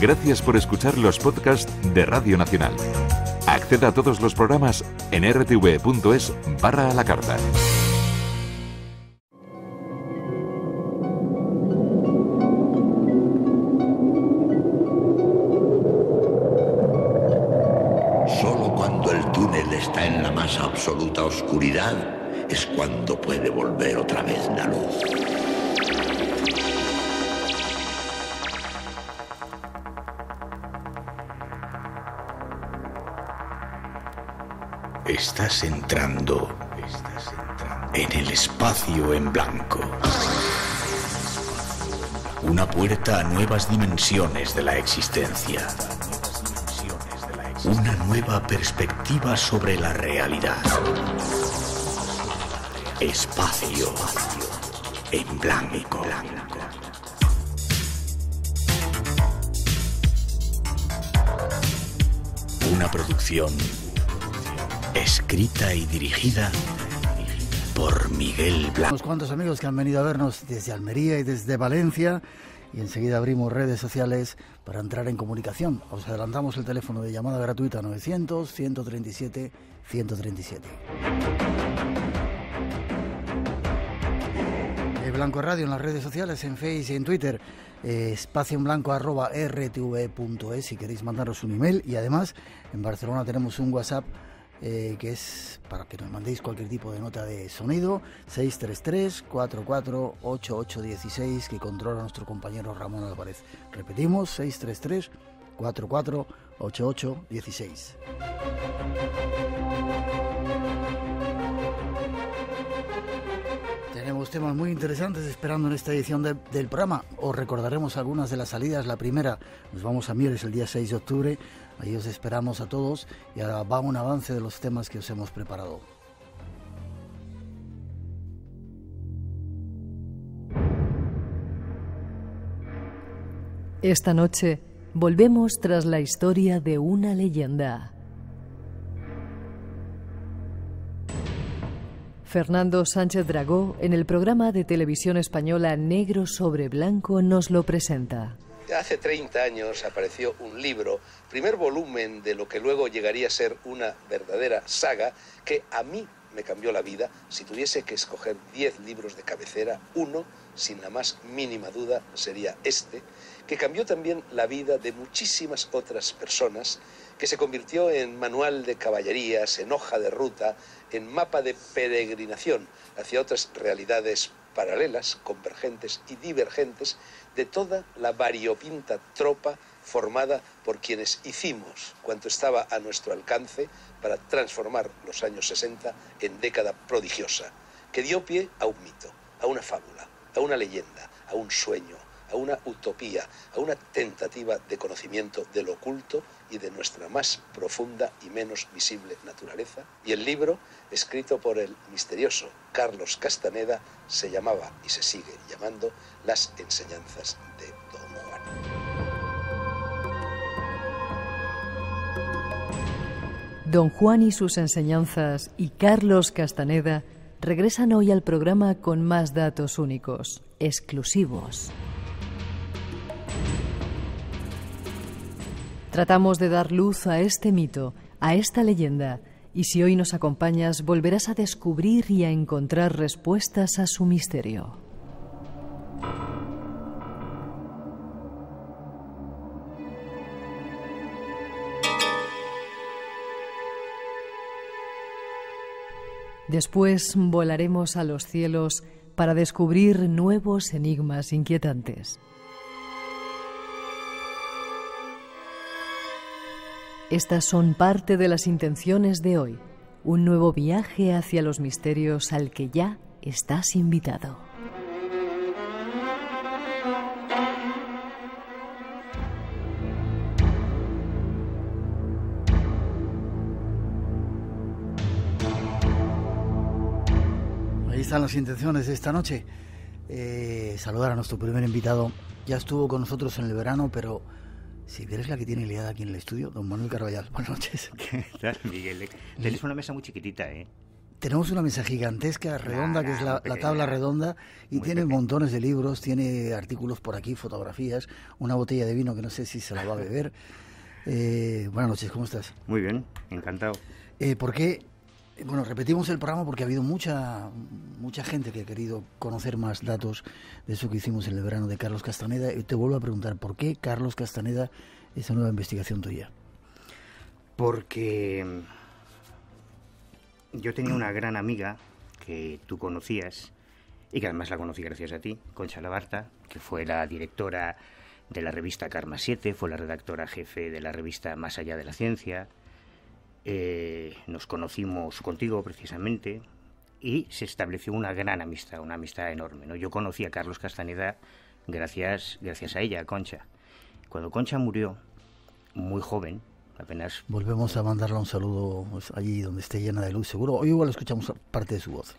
Gracias por escuchar los podcasts de Radio Nacional. Acceda a todos los programas en rtv.es barra a la carta. a nuevas dimensiones de la existencia. Una nueva perspectiva sobre la realidad. Espacio en blanco. Una producción escrita y dirigida por Miguel Blanco. Unos cuantos amigos que han venido a vernos desde Almería y desde Valencia y enseguida abrimos redes sociales para entrar en comunicación. Os adelantamos el teléfono de llamada gratuita 900 137 137. El Blanco Radio en las redes sociales, en Facebook y en Twitter, eh, espacio si queréis mandaros un email y además en Barcelona tenemos un WhatsApp eh, que es para que nos mandéis cualquier tipo de nota de sonido, 633-448816, que controla nuestro compañero Ramón Álvarez. Repetimos, 633-448816. tenemos temas muy interesantes esperando en esta edición del programa. Os recordaremos algunas de las salidas. La primera, nos vamos a Mieres el día 6 de octubre. Ahí os esperamos a todos y ahora va un avance de los temas que os hemos preparado. Esta noche volvemos tras la historia de una leyenda. Fernando Sánchez Dragó, en el programa de televisión española Negro sobre Blanco, nos lo presenta. Hace 30 años apareció un libro, primer volumen de lo que luego llegaría a ser una verdadera saga, que a mí me cambió la vida. Si tuviese que escoger 10 libros de cabecera, uno, sin la más mínima duda, sería este, que cambió también la vida de muchísimas otras personas, que se convirtió en manual de caballerías, en hoja de ruta, en mapa de peregrinación hacia otras realidades paralelas, convergentes y divergentes de toda la variopinta tropa formada por quienes hicimos cuanto estaba a nuestro alcance para transformar los años 60 en década prodigiosa, que dio pie a un mito, a una fábula, a una leyenda, a un sueño, a una utopía, a una tentativa de conocimiento del oculto y de nuestra más profunda y menos visible naturaleza. Y el libro, escrito por el misterioso Carlos Castaneda, se llamaba y se sigue llamando Las enseñanzas de Don Juan. Don Juan y sus enseñanzas y Carlos Castaneda regresan hoy al programa con más datos únicos, exclusivos. Tratamos de dar luz a este mito, a esta leyenda, y si hoy nos acompañas volverás a descubrir y a encontrar respuestas a su misterio. Después volaremos a los cielos para descubrir nuevos enigmas inquietantes. Estas son parte de las intenciones de hoy, un nuevo viaje hacia los misterios al que ya estás invitado. Ahí están las intenciones de esta noche. Eh, saludar a nuestro primer invitado. Ya estuvo con nosotros en el verano, pero si eres la que tiene liada aquí en el estudio, don Manuel Carvallal, buenas noches. ¿Qué tal, Miguel? Tenéis una mesa muy chiquitita, ¿eh? Tenemos una mesa gigantesca, ah, redonda, que es la, tabla redonda, y tiene montones de libros, tiene artículos por aquí, fotografías, una botella de vino que no sé si se la va a beber. Eh, buenas noches, ¿cómo estás? Muy bien, encantado. Eh, ¿Por qué bueno, repetimos el programa porque ha habido mucha, mucha gente que ha querido conocer más datos de eso que hicimos en el verano de Carlos Castaneda. Y te vuelvo a preguntar, ¿por qué Carlos Castaneda, esa nueva investigación tuya? Porque mm, yo tenía una gran amiga que tú conocías y que además la conocí gracias a ti, Concha Labarta, que fue la directora de la revista Karma 7, fue la redactora jefe de la revista Más allá de la ciencia, eh, nos conocimos contigo precisamente y se estableció una gran amistad, una amistad enorme. ¿no? Yo conocí a Carlos Castaneda gracias, gracias a ella, a Concha. Cuando Concha murió, muy joven, apenas... Volvemos a mandarle un saludo pues, allí donde esté llena de luz, seguro. Hoy igual escuchamos parte de su voz.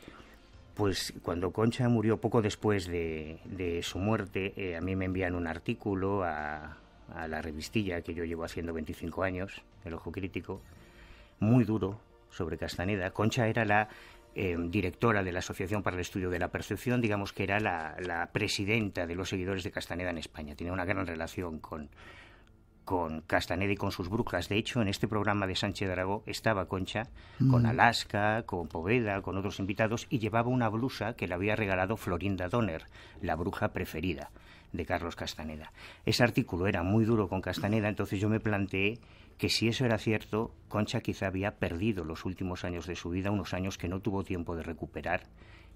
Pues cuando Concha murió, poco después de, su muerte, eh, a mí me envían un artículo a, a la revistilla que yo llevo haciendo 25 años, El Ojo Crítico, muy duro sobre Castaneda. Concha era la eh, directora de la Asociación para el Estudio de la Percepción, digamos que era la, presidenta de los seguidores de Castaneda en España. Tiene una gran relación con, con Castaneda y con sus brujas. De hecho, en este programa de Sánchez Dragó estaba Concha con mm. Alaska, con Poveda, con otros invitados y llevaba una blusa que le había regalado Florinda Donner, la bruja preferida de Carlos Castaneda. Ese artículo era muy duro con Castaneda, entonces yo me planteé que si eso era cierto, Concha quizá había perdido los últimos años de su vida, unos años que no tuvo tiempo de recuperar,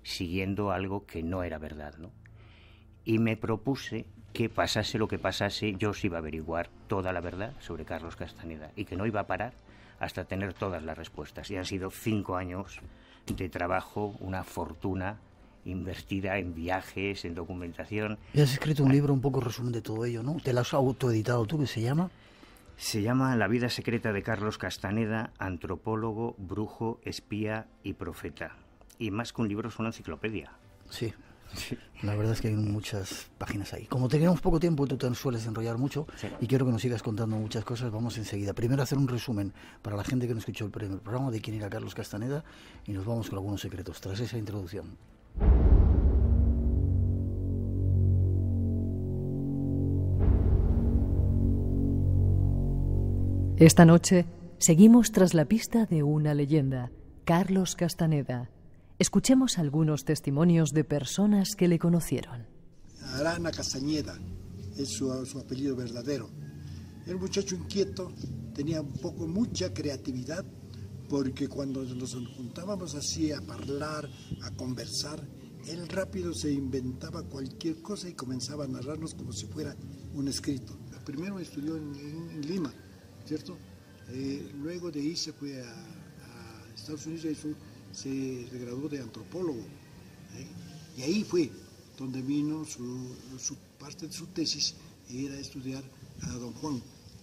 siguiendo algo que no era verdad, ¿no? Y me propuse que pasase lo que pasase, yo os iba a averiguar toda la verdad sobre Carlos Castaneda y que no iba a parar hasta tener todas las respuestas. Y han sido cinco años de trabajo, una fortuna invertida en viajes, en documentación. Y has escrito un libro, un poco resumen de todo ello, ¿no? Te lo has autoeditado tú, que se llama. Se llama La vida secreta de Carlos Castaneda, antropólogo, brujo, espía y profeta. Y más que un libro es una enciclopedia. Sí. La verdad es que hay muchas páginas ahí. Como tenemos poco tiempo, tú te sueles enrollar mucho y quiero que nos sigas contando muchas cosas. Vamos enseguida. Primero hacer un resumen para la gente que no escuchó el primer programa de quién era Carlos Castaneda y nos vamos con algunos secretos tras esa introducción. Esta noche seguimos tras la pista de una leyenda, Carlos Castaneda. Escuchemos algunos testimonios de personas que le conocieron. Arana Castañeda es su, apellido verdadero. Era un muchacho inquieto, tenía un poco mucha creatividad, porque cuando nos juntábamos así a hablar, a conversar, él rápido se inventaba cualquier cosa y comenzaba a narrarnos como si fuera un escrito. Primero estudió en Lima, ¿cierto? Eh, luego de ahí se fue a, Estados Unidos, y se graduó de antropólogo. ¿eh? Y ahí fue donde vino su, parte de su tesis, era estudiar a Don Juan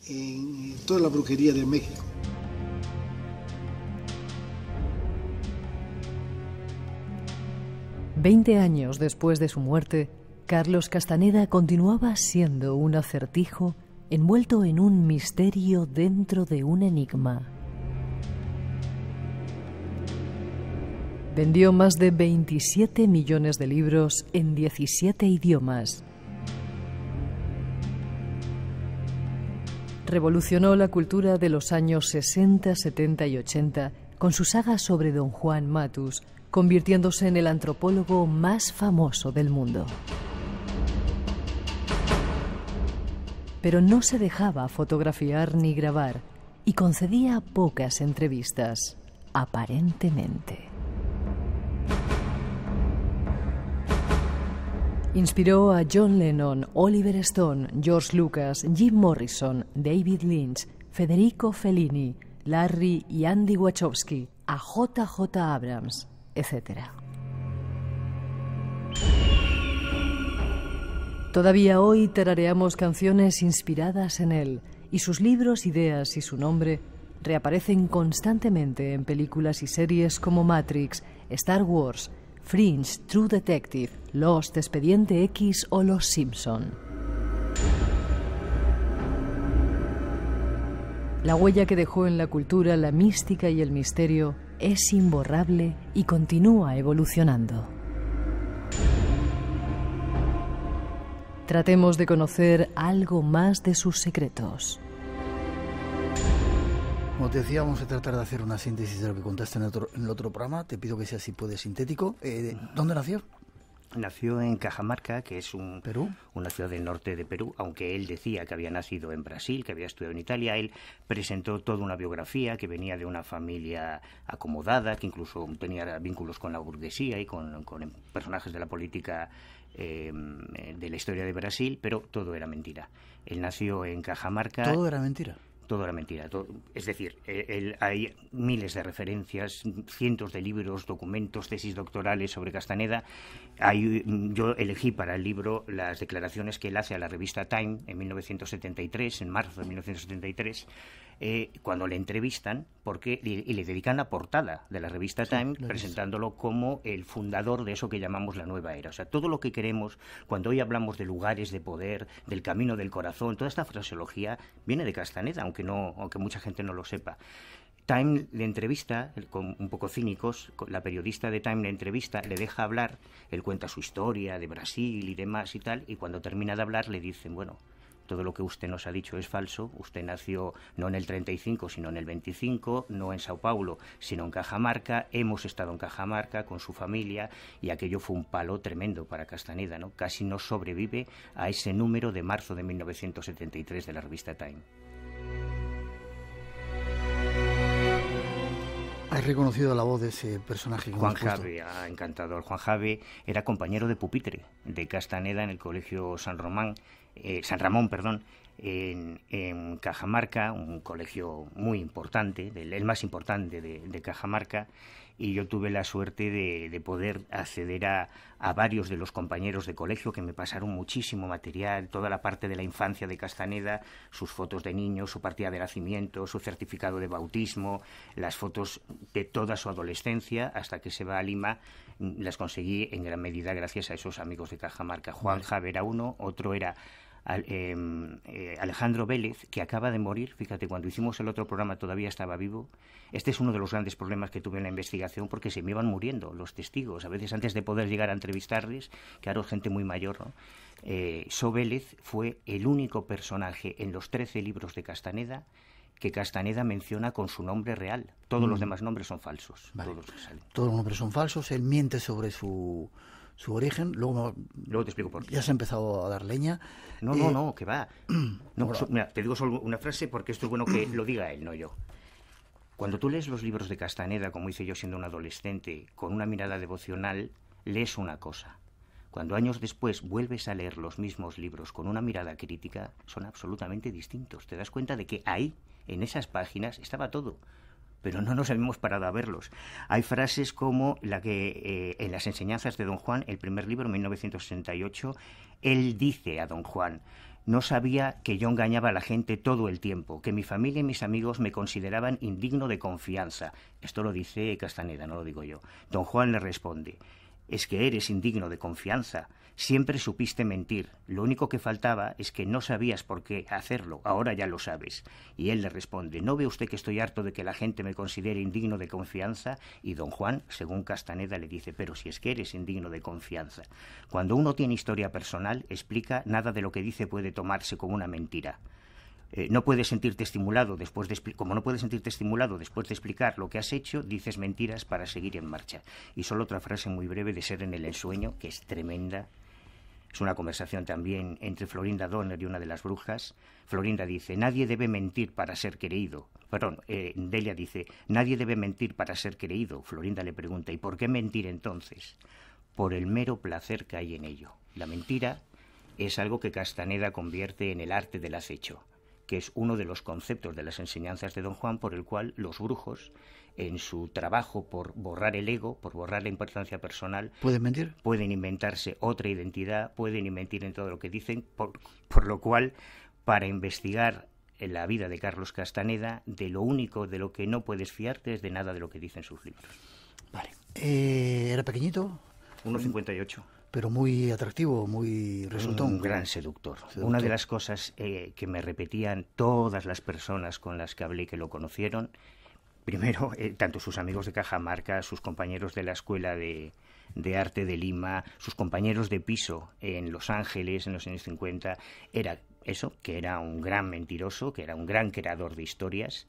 en eh, toda la brujería de México. Veinte años después de su muerte, Carlos Castaneda continuaba siendo un acertijo envuelto en un misterio dentro de un enigma. Vendió más de 27 millones de libros en 17 idiomas. Revolucionó la cultura de los años 60, 70 y 80 con su saga sobre don Juan Matus, convirtiéndose en el antropólogo más famoso del mundo. pero no se dejaba fotografiar ni grabar y concedía pocas entrevistas, aparentemente. Inspiró a John Lennon, Oliver Stone, George Lucas, Jim Morrison, David Lynch, Federico Fellini, Larry y Andy Wachowski, a JJ Abrams, etc. Todavía hoy tarareamos canciones inspiradas en él, y sus libros, ideas y su nombre reaparecen constantemente en películas y series como Matrix, Star Wars, Fringe, True Detective, Lost, Expediente X o Los Simpson. La huella que dejó en la cultura la mística y el misterio es imborrable y continúa evolucionando. tratemos de conocer algo más de sus secretos. Como te decía, vamos a tratar de hacer una síntesis de lo que contaste en, el otro programa. Te pido que sea, si puedes, sintético. Eh, ¿Dónde nació? Nació en Cajamarca, que es un, una ciudad del norte de Perú, aunque él decía que había nacido en Brasil, que había estudiado en Italia. Él presentó toda una biografía que venía de una familia acomodada, que incluso tenía vínculos con la burguesía y con, personajes de la política eh, de la historia de Brasil, pero todo era mentira. Él nació en Cajamarca. Todo era mentira. Toda la mentira. es decir, e-, hay miles de referencias, cientos de libros, documentos, tesis doctorales sobre Castaneda. Hay, mm, yo elegí para el libro las declaraciones que él hace a la revista Time en 1973, en marzo de 1973 eh, cuando le entrevistan porque y le dedican la portada de la revista Time presentándolo como el fundador de eso que llamamos la nueva era. O sea, todo lo que queremos cuando hoy hablamos de lugares de poder, del camino del corazón, toda esta fraseología viene de Castaneda, aunque no aunque mucha gente no lo sepa. Time le entrevista, un poco cínicos, la periodista de Time le entrevista, le deja hablar, él cuenta su historia de Brasil y demás y tal, y cuando termina de hablar le dicen, bueno, todo lo que usted nos ha dicho es falso, usted nació no en el 35, sino en el 25, no en Sao Paulo, sino en Cajamarca, hemos estado en Cajamarca con su familia y aquello fue un palo tremendo para Castaneda, ¿no? Casi no sobrevive a ese número de marzo de 1973 de la revista Time. Has reconocido la voz de ese personaje. Juan Javi, encantado ah, encantador. Juan Javi era compañero de pupitre de Castaneda en el Colegio San Román, eh, San Ramón, perdón, en, Cajamarca, un colegio muy importante, el, más importante de Cajamarca, y yo tuve la suerte de, poder acceder a, a, varios de los compañeros de colegio que me pasaron muchísimo material, toda la parte de la infancia de Castaneda, sus fotos de niños, su partida de nacimiento, su certificado de bautismo, las fotos de toda su adolescencia hasta que se va a Lima, las conseguí en gran medida gracias a esos amigos de Cajamarca. Juan era uno, otro era Em, eh, Alejandro Vélez, que acaba de morir, fíjate, cuando hicimos el otro programa todavía estaba vivo. Este es uno de los grandes problemas que tuve en la investigación porque se me iban muriendo los testigos. A veces antes de poder llegar a entrevistarles, claro, gente muy mayor, ¿no? Eh, so Vélez fue el único personaje en los 13 libros de Castaneda que Castaneda menciona con su nombre real. Todos los mm. demás nombres son falsos. todos los nombres son falsos. Él miente sobre su su origen. Luego, te explico por qué. Ya se ha empezado a dar leña. No, no, eh, no, que va. te digo solo una frase porque esto es bueno que lo diga él, no yo. Cuando tú lees los libros de Castaneda, como hice yo siendo un adolescente, con una mirada devocional, lees una cosa. Cuando años después vuelves a leer los mismos libros con una mirada crítica, son absolutamente distintos. Te das cuenta de que ahí, en esas páginas, estaba todo pero no nos habíamos parado a verlos. Hay frases como la que eh, en las enseñanzas de Don Juan, el primer libro, 1968, él dice a Don Juan, no sabía que yo engañaba a la gente todo el tiempo, que mi familia y mis amigos me consideraban indigno de confianza. Esto lo dice Castaneda, no lo digo yo. Don Juan le responde, es que eres indigno de confianza. Siempre supiste mentir. Lo único que faltaba es que no sabías por qué hacerlo. Ahora ya lo sabes. Y él le responde, ¿no ve usted que estoy harto de que la gente me considere indigno de confianza? Y don Juan, según Castaneda, le dice, pero si es que eres indigno de confianza. Cuando uno tiene historia personal, explica, nada de lo que dice puede tomarse como una mentira. Eh, no puedes sentirte estimulado después de como no puedes sentirte estimulado después de explicar lo que has hecho, dices mentiras para seguir en marcha. Y solo otra frase muy breve de ser en el ensueño, que es tremenda. Es una conversación también entre Florinda Donner y una de las brujas. Florinda dice, nadie debe mentir para ser querido. Perdón, eh, Delia dice, nadie debe mentir para ser querido. Florinda le pregunta, ¿y por qué mentir entonces? Por el mero placer que hay en ello. La mentira es algo que Castaneda convierte en el arte del acecho que es uno de los conceptos de las enseñanzas de Don Juan por el cual los brujos, en su trabajo por borrar el ego, por borrar la importancia personal, pueden mentir, pueden inventarse otra identidad, pueden inventir en todo lo que dicen, por, lo cual para investigar en la vida de Carlos Castaneda, de lo único de lo que no puedes fiarte es de nada de lo que dicen sus libros. Vale. Eh, ¿Era pequeñito? 1,58 pero muy atractivo, muy resultó Un gran seductor. Una de las cosas eh, que me repetían todas las personas con las que hablé que lo conocieron, primero, eh, tanto sus amigos de Cajamarca, sus compañeros de la escuela de, arte de Lima, sus compañeros de piso en Los Ángeles en los años 50, era eso, que era un gran mentiroso, que era un gran creador de historias,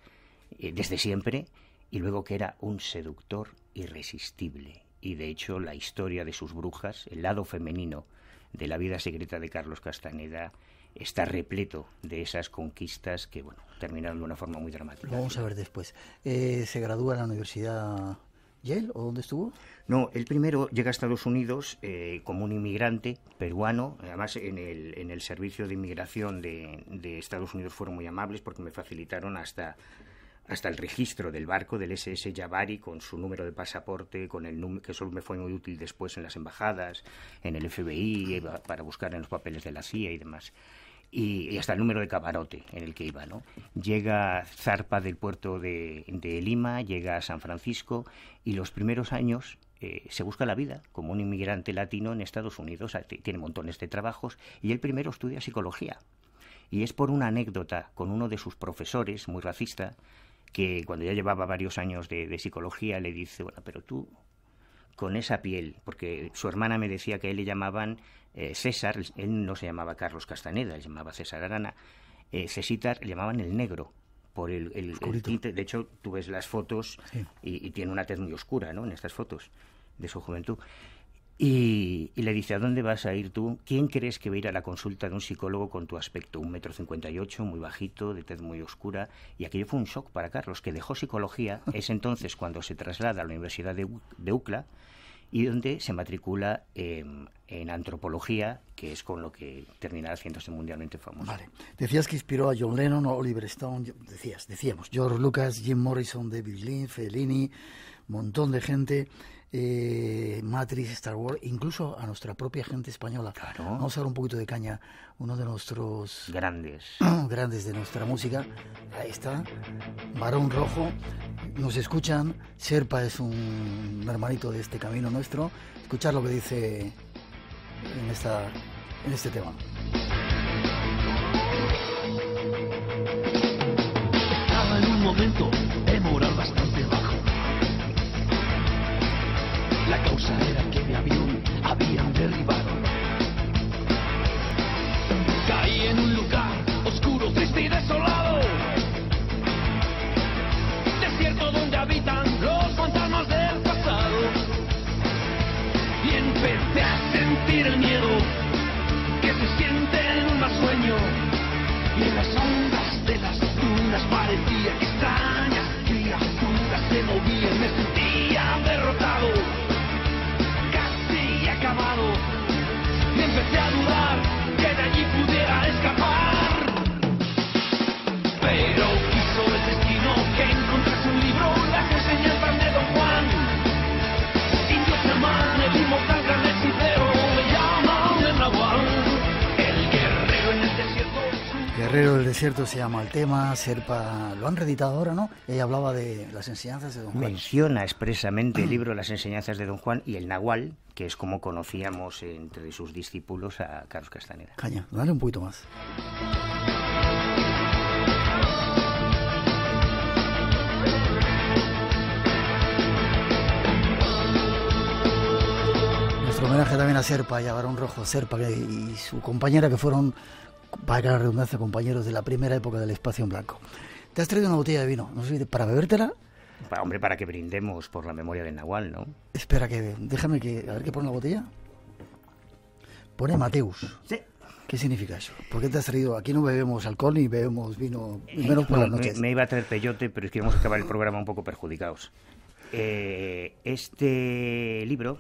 eh, desde siempre, y luego que era un seductor irresistible y de hecho la historia de sus brujas, el lado femenino de la vida secreta de Carlos Castaneda está repleto de esas conquistas que bueno terminaron de una forma muy dramática. vamos a ver después. Eh, ¿Se gradúa en la Universidad Yale o dónde estuvo? No, el primero llega a Estados Unidos eh, como un inmigrante peruano. Además, en el, en el servicio de inmigración de, de Estados Unidos fueron muy amables porque me facilitaron hasta hasta el registro del barco del SS Yabari con su número de pasaporte, con el número que solo me fue muy útil después en las embajadas, en el FBI, para buscar en los papeles de la CIA y demás. Y, hasta el número de camarote en el que iba, ¿no? Llega, zarpa del puerto de, Lima, llega a San Francisco y los primeros años eh, se busca la vida como un inmigrante latino en Estados Unidos, ah, tiene montones de trabajos y él primero estudia psicología. Y es por una anécdota con uno de sus profesores, muy racista, que cuando ya llevaba varios años de, psicología le dice, bueno, pero tú con esa piel, porque su hermana me decía que a él le llamaban eh, César, él no se llamaba Carlos Castaneda, le llamaba César Arana, eh, le llamaban el negro por el, el, De hecho, tú ves las fotos y, y, tiene una tez muy oscura, ¿no? En estas fotos de su juventud. Y, le dice, ¿a dónde vas a ir tú? ¿Quién crees que va a ir a la consulta de un psicólogo con tu aspecto? Un metro cincuenta y ocho, muy bajito, de tez muy oscura. Y aquello fue un shock para Carlos, que dejó psicología. Es entonces cuando se traslada a la Universidad de, UCLA y donde se matricula en antropología, que es con lo que terminará haciéndose mundialmente famoso. Decías que inspiró a John Lennon, Oliver Stone, decías, decíamos, George Lucas, Jim Morrison, David Lynn, Fellini, montón de gente. Eh, Matrix, Star Wars, incluso a nuestra propia gente española. Vamos a dar un poquito de caña. Uno de nuestros grandes, grandes de nuestra música. Ahí está, Marón Rojo. Nos escuchan. Serpa es un hermanito de este camino nuestro. Escuchar lo que dice en, esta, en este tema. en un momento era que mi avión habían derribado. Caí en un lugar oscuro, triste y desolado. Desierto donde habitan los fantasmas del pasado. Y empecé a sentir el miedo que se siente en un sueño. Y en las ondas de las dunas parecía que extrañas criaturas se movían. Me sentía derrotado acabado. Me empecé a dudar que de allí pudiera escapar. Pero quiso el destino que encontrase un libro, el pan de Don Juan. Guerrero del Desierto se llama el tema, Serpa lo han reeditado ahora, ¿no? Ella hablaba de las enseñanzas de Don Juan. Menciona expresamente el libro Las enseñanzas de Don Juan y el Nahual, que es como conocíamos entre sus discípulos a Carlos Castaneda. Caña, dale un poquito más. Nuestro homenaje también a Serpa y a Barón Rojo, Serpa y su compañera que fueron para la redundancia, compañeros de la primera época del espacio en blanco. Te has traído una botella de vino, no sé, para bebértela. hombre, para que brindemos por la memoria de Nahual, ¿no? Espera que déjame que a ver qué pone la botella. Pone Mateus. Sí. ¿Qué significa eso? ¿Por qué te has traído? Aquí no bebemos alcohol ni bebemos vino, menos por no, las Me, iba a traer peyote, pero es que vamos a acabar el programa un poco perjudicados. Eh, este libro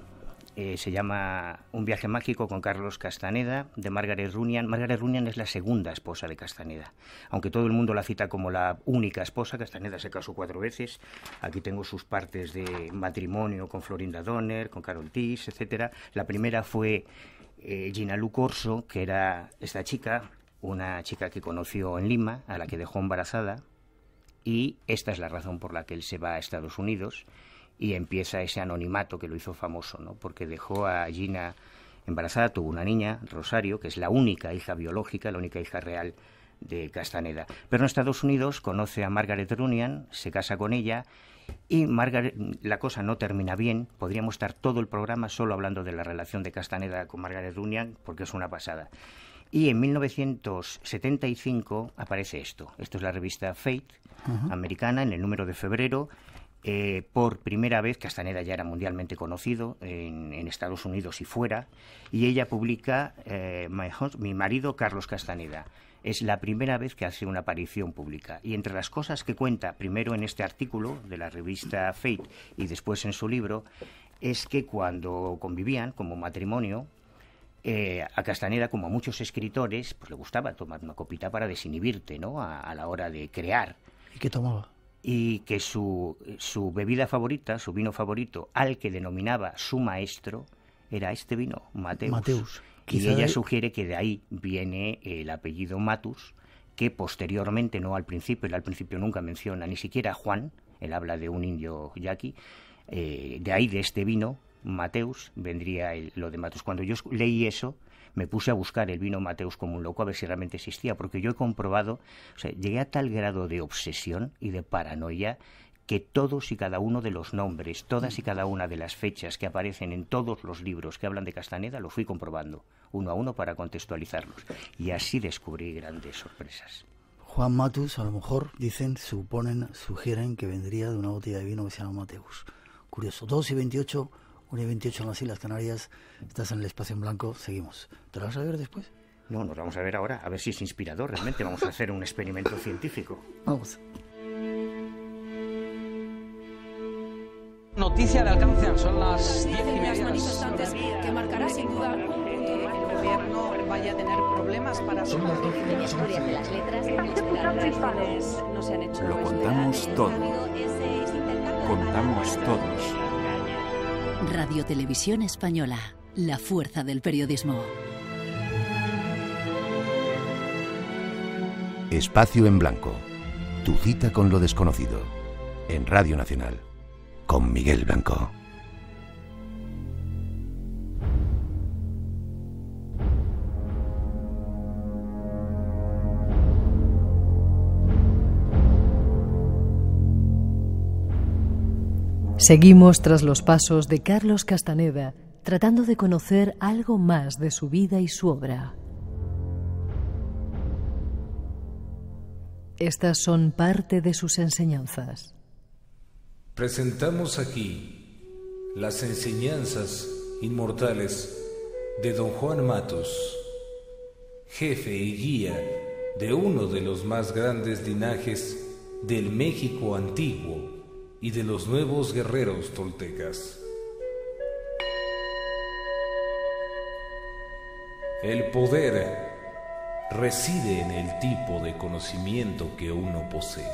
eh, se llama Un viaje mágico con Carlos Castaneda, de Margaret Runian. Margaret Runian es la segunda esposa de Castaneda. Aunque todo el mundo la cita como la única esposa, Castaneda se casó cuatro veces. Aquí tengo sus partes de matrimonio con Florinda Donner, con Carol Tis, etc. La primera fue eh, Gina Lu Corso, que era esta chica, una chica que conoció en Lima, a la que dejó embarazada. Y esta es la razón por la que él se va a Estados Unidos y empieza ese anonimato que lo hizo famoso, ¿no? porque dejó a Gina embarazada, tuvo una niña, Rosario, que es la única hija biológica, la única hija real de Castaneda. Pero en Estados Unidos conoce a Margaret Runyan, se casa con ella y Margaret, la cosa no termina bien. Podríamos estar todo el programa solo hablando de la relación de Castaneda con Margaret Runyan porque es una pasada. Y en 1975 aparece esto. Esto es la revista Fate americana en el número de febrero eh, por primera vez, Castaneda ya era mundialmente conocido en, Estados Unidos y fuera, y ella publica eh, My Mi marido Carlos Castaneda. Es la primera vez que hace una aparición pública. Y entre las cosas que cuenta, primero en este artículo de la revista Fate y después en su libro, es que cuando convivían como matrimonio, eh, a Castaneda, como a muchos escritores, pues le gustaba tomar una copita para desinhibirte, ¿no? a la hora de crear. ¿Y qué tomaba? y que su, bebida favorita, su vino favorito, al que denominaba su maestro, era este vino, Mateus. Mateus. Y ella sugiere que de ahí viene el apellido Matus, que posteriormente, no al principio, él al principio nunca menciona ni siquiera Juan, él habla de un indio yaqui, eh, de ahí de este vino, Mateus, vendría lo de Matus. Cuando yo leí eso, me puse a buscar el vino Mateus como un loco a ver si realmente existía, porque yo he comprobado, llegué a tal grado de obsesión y de paranoia que todos y cada uno de los nombres, todas y cada una de las fechas que aparecen en todos los libros que hablan de Castaneda, lo fui comprobando uno a uno para contextualizarlos. Y así descubrí grandes sorpresas. Juan Matus, a lo mejor, dicen, suponen, sugieren que vendría de una botella de vino que se llama Mateus. Curioso, 2 y 28 1 y 28 en las Islas Canarias, estás en el espacio en blanco, seguimos. ¿Te lo vas a ver después? No, nos vamos a ver ahora, a ver si es inspirador realmente. Vamos a hacer un experimento científico. Vamos. Noticia de alcance, son las 10 y media. que marcará sin duda que el gobierno vaya a tener problemas para su historia las letras, no se han hecho. Lo pues, contamos todo. Contamos todos. Radio Televisión Española, la fuerza del periodismo. Espacio en Blanco, tu cita con lo desconocido, en Radio Nacional, con Miguel Blanco. Seguimos tras los pasos de Carlos Castaneda, tratando de conocer algo más de su vida y su obra. Estas son parte de sus enseñanzas. Presentamos aquí las enseñanzas inmortales de don Juan Matos, jefe y guía de uno de los más grandes linajes del México antiguo y de los nuevos guerreros toltecas. El poder reside en el tipo de conocimiento que uno posee.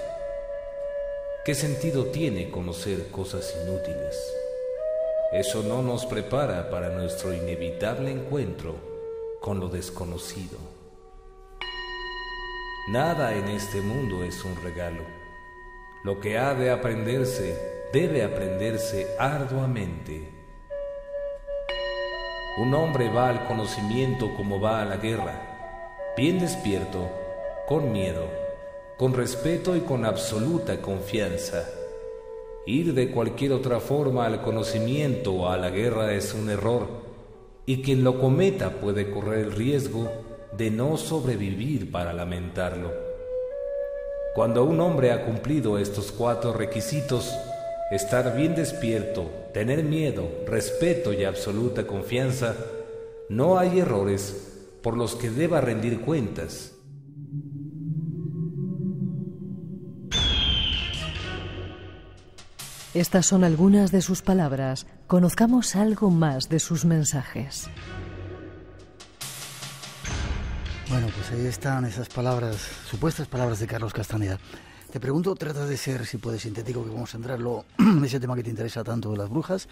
¿Qué sentido tiene conocer cosas inútiles? Eso no nos prepara para nuestro inevitable encuentro con lo desconocido. Nada en este mundo es un regalo. Lo que ha de aprenderse debe aprenderse arduamente. Un hombre va al conocimiento como va a la guerra, bien despierto, con miedo, con respeto y con absoluta confianza. Ir de cualquier otra forma al conocimiento o a la guerra es un error, y quien lo cometa puede correr el riesgo de no sobrevivir para lamentarlo. Cuando un hombre ha cumplido estos cuatro requisitos, estar bien despierto, tener miedo, respeto y absoluta confianza, no hay errores por los que deba rendir cuentas. Estas son algunas de sus palabras. Conozcamos algo más de sus mensajes. Bueno, pues ahí están esas palabras, supuestas palabras de Carlos Castaneda. Te pregunto, trata de ser, si puedes, sintético, que vamos a entrarlo, ese tema que te interesa tanto de las brujas.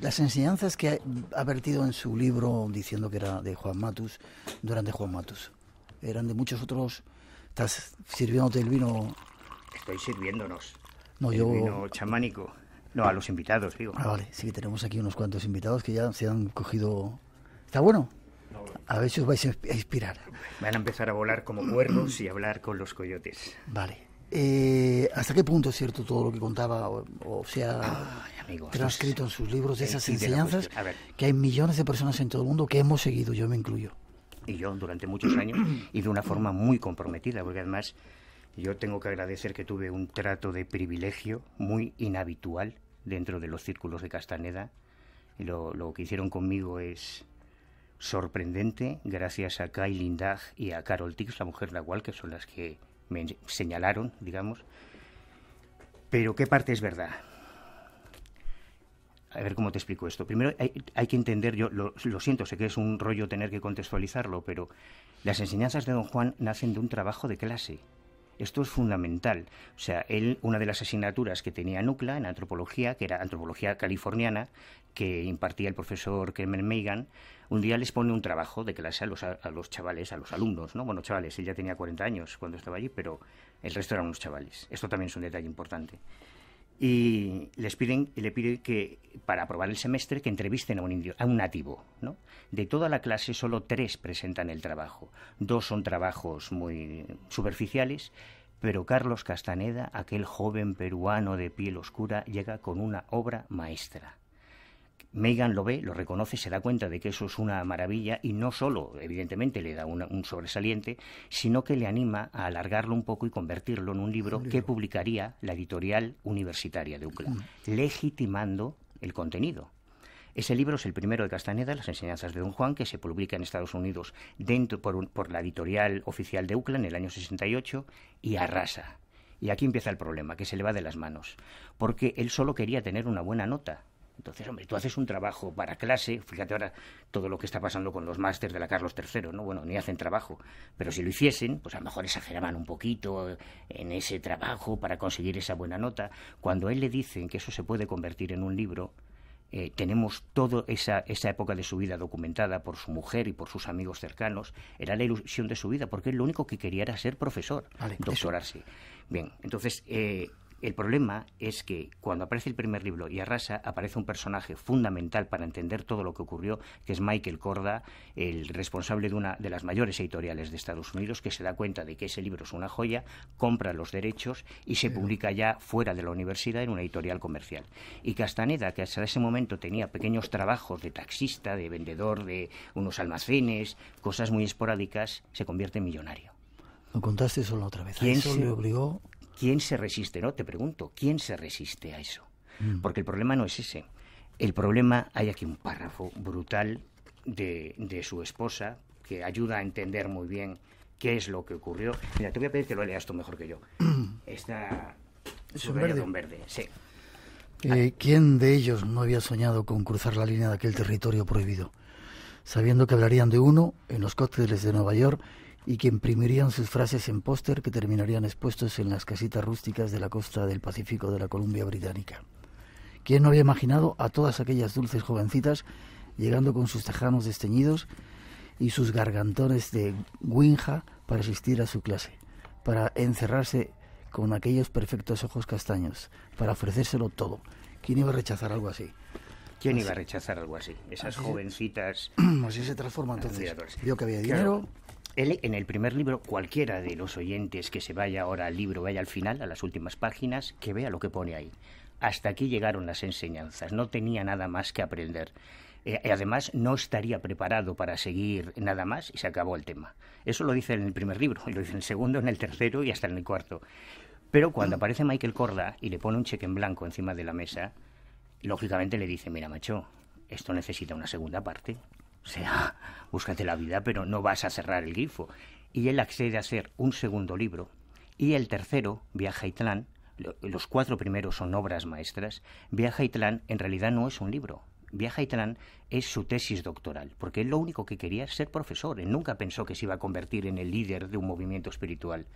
Las enseñanzas que ha vertido en su libro diciendo que era de Juan Matus, durante Juan Matus, eran de muchos otros. ¿Estás sirviéndote el vino? Estoy sirviéndonos. No, el yo... Vino chamánico. No, a los invitados, digo. Ah, vale, sí que tenemos aquí unos cuantos invitados que ya se han cogido. ¿Está bueno? A veces si os vais a inspirar. Van a empezar a volar como cuernos y a hablar con los coyotes. Vale. Eh, ¿Hasta qué punto es cierto todo lo que contaba o, sea transcrito en sus libros de esas enseñanzas que hay millones de personas en todo el mundo que hemos seguido, yo me incluyo? Y yo durante muchos años y de una forma muy comprometida, porque además yo tengo que agradecer que tuve un trato de privilegio muy inhabitual dentro de los círculos de Castaneda. lo que hicieron conmigo es sorprendente gracias a Kylie Dag y a Carol Tix, la mujer cual que son las que me señalaron, digamos. Pero ¿qué parte es verdad? A ver cómo te explico esto. Primero hay, que entender, yo lo, lo, siento, sé que es un rollo tener que contextualizarlo, pero las enseñanzas de don Juan nacen de un trabajo de clase. Esto es fundamental. O sea, él, una de las asignaturas que tenía Nucla en antropología, que era antropología californiana, que impartía el profesor Kermen Meigan, un día les pone un trabajo de clase a los, chavales, a los alumnos, ¿no? Bueno, chavales, él ya tenía 40 años cuando estaba allí, pero el resto eran unos chavales. Esto también es un detalle importante. Y les piden, le piden que, para aprobar el semestre, que entrevisten a un, nativo, De toda la clase, solo tres presentan el trabajo. Dos son trabajos muy superficiales pero Carlos Castaneda, aquel joven peruano de piel oscura, llega con una obra maestra. Megan lo ve, lo reconoce, se da cuenta de que eso es una maravilla y no solo, evidentemente, le da un sobresaliente, sino que le anima a alargarlo un poco y convertirlo en un libro, que publicaría la editorial universitaria de UCLA, mm. legitimando el contenido. Ese libro es el primero de Castañeda, Las enseñanzas de Don Juan, que se publica en Estados Unidos dentro, por, la editorial oficial de UCLA en el año 68 y arrasa. Y aquí empieza el problema, que se le va de las manos, porque él solo quería tener una buena nota entonces, hombre, tú haces un trabajo para clase, fíjate ahora todo lo que está pasando con los másteres de la Carlos III, ¿no? Bueno, ni hacen trabajo, pero si lo hiciesen, pues a lo mejor exageraban un poquito eh, en ese trabajo para conseguir esa buena nota. Cuando a él le dicen que eso se puede convertir en un libro, eh, tenemos toda esa, esa, época de su vida documentada por su mujer y por sus amigos cercanos. Era la ilusión de su vida, porque él lo único que quería era ser profesor, vale, doctorarse. Bien, entonces eh, el problema es que cuando aparece el primer libro y arrasa, aparece un personaje fundamental para entender todo lo que ocurrió, que es Michael Corda, el responsable de una de las mayores editoriales de Estados Unidos, que se da cuenta de que ese libro es una joya, compra los derechos y se publica ya fuera de la universidad en una editorial comercial. Y Castaneda, que hasta ese momento tenía pequeños trabajos de taxista, de vendedor de unos almacenes, cosas muy esporádicas, se convierte en millonario. Lo contaste solo otra vez. ¿Quién Eso obligó ¿Quién se resiste? No, te pregunto, ¿quién se resiste a eso? Mm. Porque el problema no es ese. El problema, hay aquí un párrafo brutal de, su esposa que ayuda a entender muy bien qué es lo que ocurrió. Mira, te voy a pedir que lo leas tú mejor que yo. Está es un verde. verde, sí. Eh, ah. ¿Quién de ellos no había soñado con cruzar la línea de aquel territorio prohibido? Sabiendo que hablarían de uno en los cócteles de Nueva York y que imprimirían sus frases en póster que terminarían expuestos en las casitas rústicas de la costa del Pacífico de la Columbia Británica. ¿Quién no había imaginado a todas aquellas dulces jovencitas llegando con sus tejanos desteñidos y sus gargantones de guinja para asistir a su clase, para encerrarse con aquellos perfectos ojos castaños, para ofrecérselo todo? ¿Quién iba a rechazar algo así? ¿Quién iba a rechazar algo así? Esas jovencitas. así se transforma entonces. Vio que había dinero, en el primer libro, cualquiera de los oyentes que se vaya ahora al libro, vaya al final, a las últimas páginas, que vea lo que pone ahí. Hasta aquí llegaron las enseñanzas, no tenía nada más que aprender. Eh, y además, no estaría preparado para seguir nada más y se acabó el tema. Eso lo dice en el primer libro, lo dice en el segundo, en el tercero y hasta en el cuarto. Pero cuando aparece Michael Corda y le pone un cheque en blanco encima de la mesa, lógicamente le dice, mira, macho, esto necesita una segunda parte. O sea, búscate la vida, pero no vas a cerrar el grifo. Y él accede a hacer un segundo libro y el tercero, Viaja a Tlán, los cuatro primeros son obras maestras. Viaja a Tlán en realidad no es un libro, Viaja a Itlán es su tesis doctoral, porque él lo único que quería es ser profesor, él nunca pensó que se iba a convertir en el líder de un movimiento espiritual.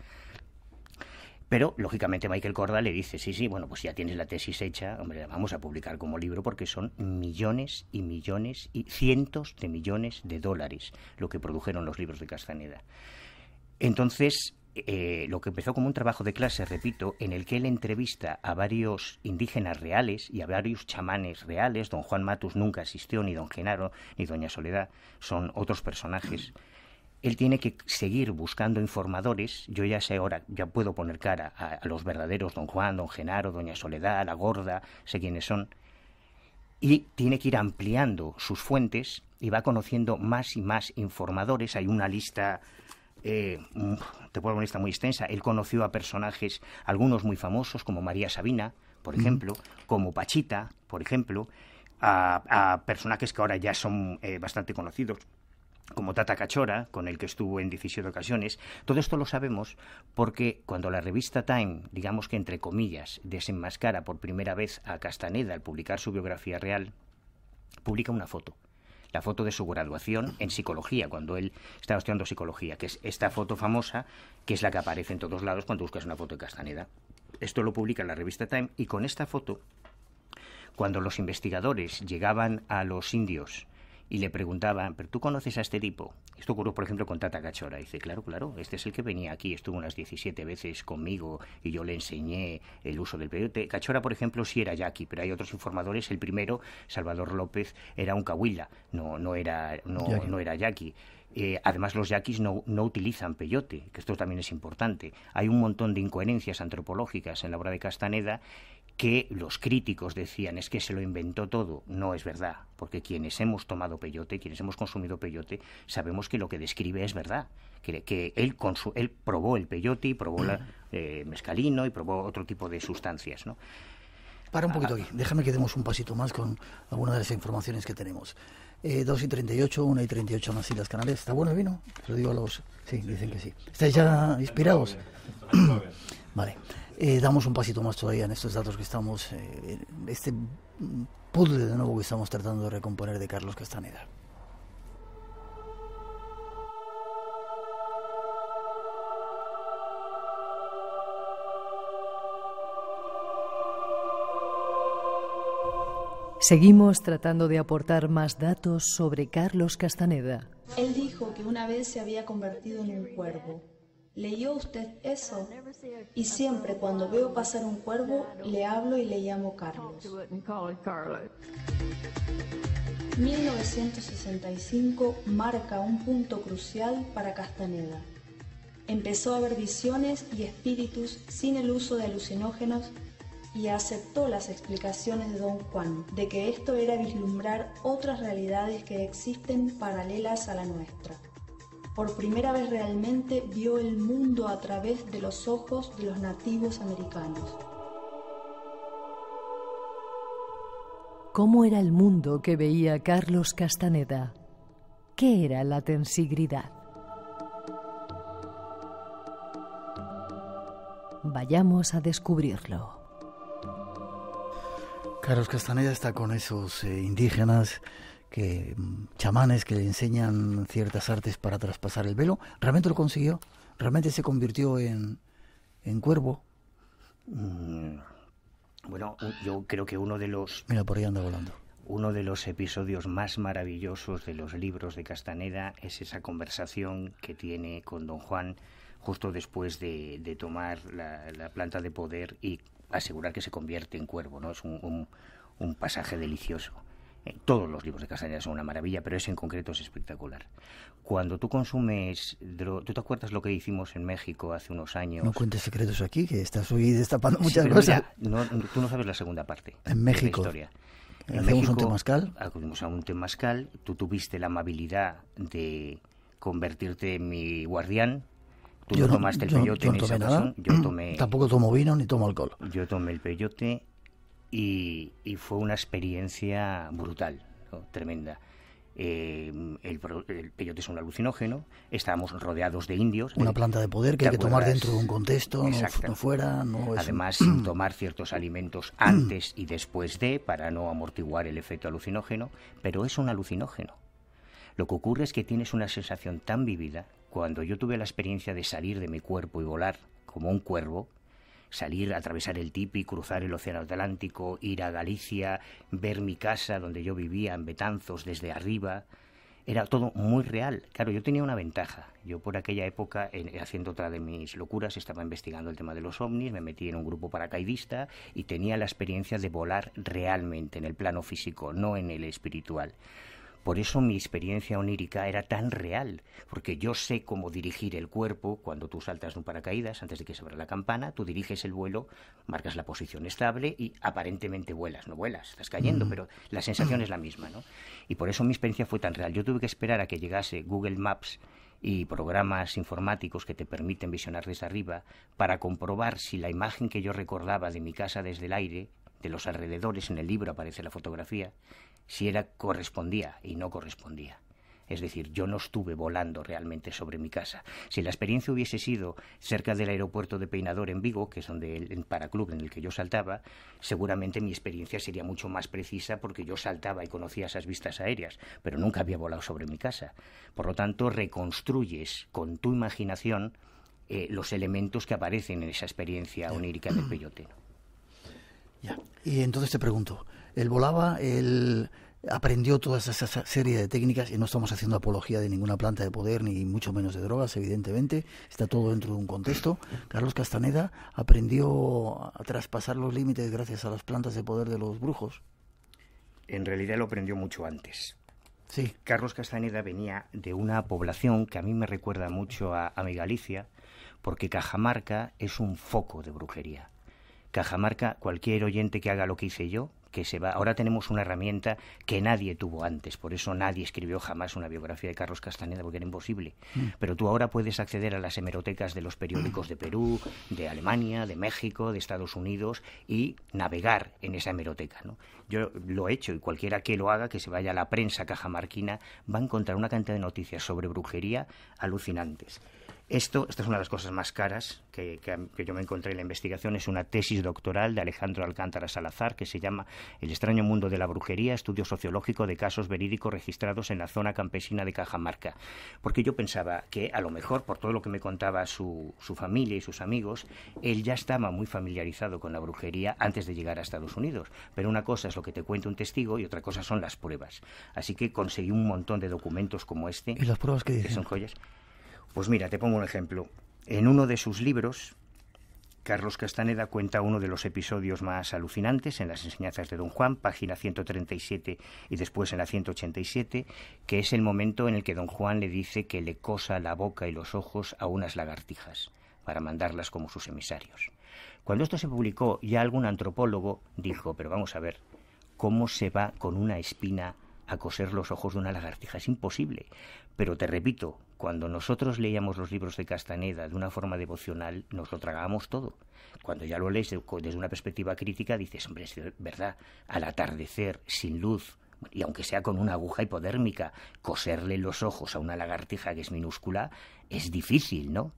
Pero, lógicamente, Michael Corda le dice, sí, sí, bueno, pues ya tienes la tesis hecha, hombre, la vamos a publicar como libro porque son millones y millones y cientos de millones de dólares lo que produjeron los libros de Castaneda. Entonces, eh, lo que empezó como un trabajo de clase, repito, en el que él entrevista a varios indígenas reales y a varios chamanes reales, don Juan Matus nunca asistió, ni don Genaro, ni doña Soledad, son otros personajes él tiene que seguir buscando informadores. Yo ya sé ahora, ya puedo poner cara a, los verdaderos don Juan, don Genaro, doña Soledad, la gorda, sé quiénes son. Y tiene que ir ampliando sus fuentes y va conociendo más y más informadores. Hay una lista eh, mm, te puedo una lista muy extensa. Él conoció a personajes, algunos muy famosos, como María Sabina, por ejemplo, como Pachita, por ejemplo, a, personajes que ahora ya son eh, bastante conocidos, como Tata Cachora, con el que estuvo en 17 ocasiones. Todo esto lo sabemos porque cuando la revista Time, digamos que entre comillas, desenmascara por primera vez a Castaneda al publicar su biografía real, publica una foto. La foto de su graduación en psicología, cuando él estaba estudiando psicología, que es esta foto famosa, que es la que aparece en todos lados cuando buscas una foto de Castaneda. Esto lo publica la revista Time y con esta foto, cuando los investigadores llegaban a los indios, y le preguntaban, ¿pero tú conoces a este tipo? Esto ocurrió, por ejemplo, con Tata Cachora. dice, claro, claro, este es el que venía aquí, estuvo unas 17 veces conmigo y yo le enseñé el uso del peyote. Cachora, por ejemplo, sí era yaqui, pero hay otros informadores. El primero, Salvador López, era un cahuila, no, no era no, yaqui. No era yaqui. Eh, además, los yaquis no, no, utilizan peyote, que esto también es importante. Hay un montón de incoherencias antropológicas en la obra de Castaneda que los críticos decían es que se lo inventó todo. No es verdad, porque quienes hemos tomado peyote, quienes hemos consumido peyote, sabemos que lo que describe es verdad. Que, que él, él probó el peyote y probó el mezcalino eh, mescalino y probó otro tipo de sustancias. ¿no? Para un poquito ah, aquí, déjame que demos un pasito más con alguna de las informaciones que tenemos. 2 eh, y 38, 1 y 38 y las Canales. ¿Está bueno el vino? Se lo digo a los... Sí, dicen que sí. ¿Estáis ya inspirados? Vale. Eh, damos un pasito más todavía en estos datos que estamos, eh, en este puzzle de nuevo que estamos tratando de recomponer de Carlos Castaneda. Seguimos tratando de aportar más datos sobre Carlos Castaneda. Él dijo que una vez se había convertido en un cuervo. ¿Leyó usted eso? Y siempre cuando veo pasar un cuervo, le hablo y le llamo Carlos. 1965 marca un punto crucial para Castaneda. Empezó a ver visiones y espíritus sin el uso de alucinógenos y aceptó las explicaciones de Don Juan de que esto era vislumbrar otras realidades que existen paralelas a la nuestra por primera vez realmente vio el mundo a través de los ojos de los nativos americanos. ¿Cómo era el mundo que veía Carlos Castaneda? ¿Qué era la tensigridad? Vayamos a descubrirlo. Carlos Castaneda está con esos eh, indígenas que mm, chamanes que le enseñan ciertas artes para traspasar el velo, realmente lo consiguió, realmente se convirtió en, en cuervo. Mm, bueno, yo creo que uno de los... Uno de los episodios más maravillosos de los libros de Castaneda es esa conversación que tiene con don Juan justo después de, tomar la, planta de poder y asegurar que se convierte en cuervo, ¿no? Es un, un pasaje delicioso todos los libros de Castañeda son una maravilla, pero ese en concreto es espectacular. Cuando tú consumes ¿tú te acuerdas lo que hicimos en México hace unos años? No cuentes secretos aquí, que estás hoy destapando muchas cosas. tú no sabes la segunda parte. En México. De la historia. En Hacemos un temazcal. Acudimos a un temazcal. Tú tuviste la amabilidad de convertirte en mi guardián. Tú tomaste el peyote yo no en nada. Yo tomé, Tampoco tomo vino ni tomo alcohol. Yo tomé el peyote y, fue una experiencia brutal, tremenda. Eh, el, peyote es un alucinógeno, estábamos rodeados de indios. Una planta de poder que hay que tomar dentro de un contexto, no, fuera. No Además, tomar ciertos alimentos antes y después de, para no amortiguar el efecto alucinógeno, pero es un alucinógeno. Lo que ocurre es que tienes una sensación tan vivida, cuando yo tuve la experiencia de salir de mi cuerpo y volar como un cuervo, salir, atravesar el Tipi, cruzar el Océano Atlántico, ir a Galicia, ver mi casa donde yo vivía en Betanzos desde arriba. Era todo muy real. Claro, yo tenía una ventaja. Yo por aquella época, haciendo otra de mis locuras, estaba investigando el tema de los ovnis, me metí en un grupo paracaidista y tenía la experiencia de volar realmente en el plano físico, no en el espiritual. Por eso mi experiencia onírica era tan real, porque yo sé cómo dirigir el cuerpo cuando tú saltas de un paracaídas antes de que se abra la campana, tú diriges el vuelo, marcas la posición estable y aparentemente vuelas, no vuelas, estás cayendo, pero la sensación es la misma, ¿no? Y por eso mi experiencia fue tan real. Yo tuve que esperar a que llegase Google Maps y programas informáticos que te permiten visionar desde arriba para comprobar si la imagen que yo recordaba de mi casa desde el aire de los alrededores, en el libro aparece la fotografía, si era correspondía y no correspondía. Es decir, yo no estuve volando realmente sobre mi casa. Si la experiencia hubiese sido cerca del aeropuerto de Peinador en Vigo, que es donde el, paraclub en el que yo saltaba, seguramente mi experiencia sería mucho más precisa porque yo saltaba y conocía esas vistas aéreas, pero nunca había volado sobre mi casa. Por lo tanto, reconstruyes con tu imaginación eh, los elementos que aparecen en esa experiencia onírica del peyoteno. Y entonces te pregunto, él volaba, él aprendió toda esa, serie de técnicas y no estamos haciendo apología de ninguna planta de poder ni mucho menos de drogas, evidentemente, está todo dentro de un contexto. Carlos Castaneda aprendió a traspasar los límites gracias a las plantas de poder de los brujos. En realidad lo aprendió mucho antes. Sí. Carlos Castaneda venía de una población que a mí me recuerda mucho a mi Galicia, porque Cajamarca es un foco de brujería. Cajamarca, cualquier oyente que haga lo que hice yo, que se va. Ahora tenemos una herramienta que nadie tuvo antes, por eso nadie escribió jamás una biografía de Carlos Castaneda, porque era imposible. Mm. Pero tú ahora puedes acceder a las hemerotecas de los periódicos de Perú, de Alemania, de México, de Estados Unidos y navegar en esa hemeroteca. ¿no? Yo lo he hecho y cualquiera que lo haga, que se vaya a la prensa cajamarquina, va a encontrar una cantidad de noticias sobre brujería alucinantes. Esto, esta es una de las cosas más caras que, yo me encontré en la investigación, es una tesis doctoral de Alejandro Alcántara Salazar que se llama El extraño mundo de la brujería, estudio sociológico de casos verídicos registrados en la zona campesina de Cajamarca. Porque yo pensaba que a lo mejor, por todo lo que me contaba su, su familia y sus amigos, él ya estaba muy familiarizado con la brujería antes de llegar a Estados Unidos. Pero una cosa es lo que te cuenta un testigo y otra cosa son las pruebas. Así que conseguí un montón de documentos como este. ¿Y las pruebas que Que son joyas. Pues mira, te pongo un ejemplo. En uno de sus libros, Carlos Castaneda cuenta uno de los episodios más alucinantes en las enseñanzas de Don Juan, página 137 y después en la 187, que es el momento en el que Don Juan le dice que le cosa la boca y los ojos a unas lagartijas para mandarlas como sus emisarios. Cuando esto se publicó, ya algún antropólogo dijo, pero vamos a ver, ¿cómo se va con una espina a coser los ojos de una lagartija? Es imposible. Pero te repito, cuando nosotros leíamos los libros de Castaneda de una forma devocional, nos lo tragábamos todo. Cuando ya lo lees desde una perspectiva crítica, dices, hombre, es verdad, al atardecer, sin luz, y aunque sea con una aguja hipodérmica, coserle los ojos a una lagartija que es minúscula, es difícil, ¿no?